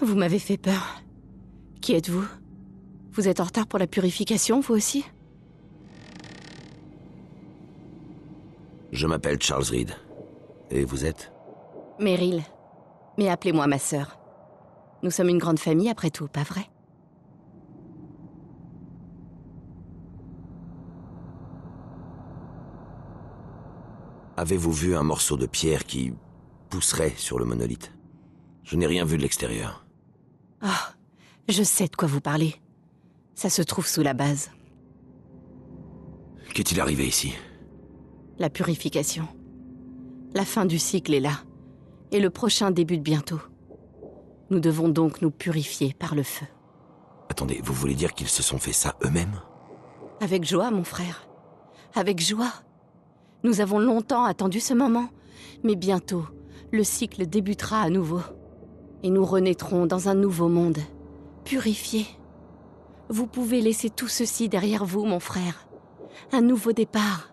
Vous m'avez fait peur. Qui êtes-vous Vous êtes en retard pour la purification, vous aussi Je m'appelle Charles Reed. Et vous êtes Meryl. Mais appelez-moi ma sœur. Nous sommes une grande famille après tout, pas vrai Avez-vous vu un morceau de pierre qui pousserait sur le monolithe Je n'ai rien vu de l'extérieur. Ah, je sais de quoi vous parlez. Ça se trouve sous la base. Qu'est-il arrivé ici La purification. La fin du cycle est là, et le prochain débute bientôt. Nous devons donc nous purifier par le feu. Attendez, vous voulez dire qu'ils se sont fait ça eux-mêmes Avec joie, mon frère. Avec joie. Nous avons longtemps attendu ce moment, mais bientôt, le cycle débutera à nouveau et nous renaîtrons dans un nouveau monde, purifié. Vous pouvez laisser tout ceci derrière vous, mon frère. Un nouveau départ.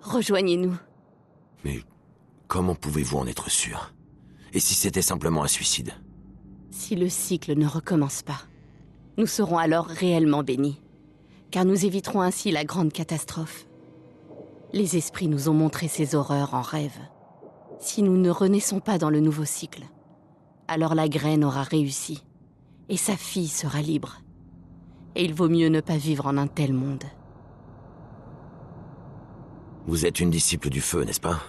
Rejoignez-nous. Mais comment pouvez-vous en être sûr Et si c'était simplement un suicide Si le cycle ne recommence pas, nous serons alors réellement bénis, car nous éviterons ainsi la grande catastrophe. Les esprits nous ont montré ces horreurs en rêve. Si nous ne renaissons pas dans le nouveau cycle, alors la graine aura réussi, et sa fille sera libre. Et il vaut mieux ne pas vivre en un tel monde. Vous êtes une disciple du feu, n'est-ce pas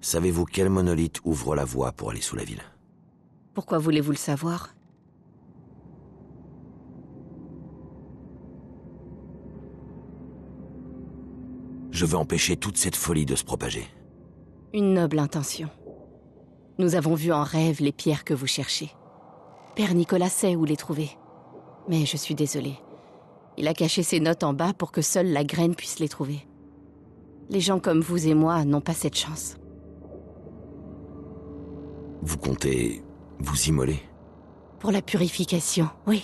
Savez-vous quel monolithe ouvre la voie pour aller sous la ville Pourquoi voulez-vous le savoir Je veux empêcher toute cette folie de se propager. Une noble intention. Nous avons vu en rêve les pierres que vous cherchez. Père Nicolas sait où les trouver. Mais je suis désolée. Il a caché ses notes en bas pour que seule la graine puisse les trouver. Les gens comme vous et moi n'ont pas cette chance. Vous comptez vous immoler Pour la purification, oui.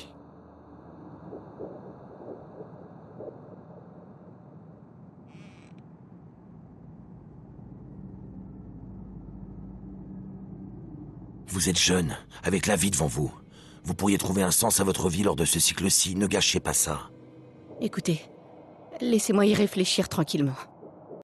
Vous êtes jeune, avec la vie devant vous. Vous pourriez trouver un sens à votre vie lors de ce cycle-ci, ne gâchez pas ça. Écoutez, laissez-moi y réfléchir tranquillement.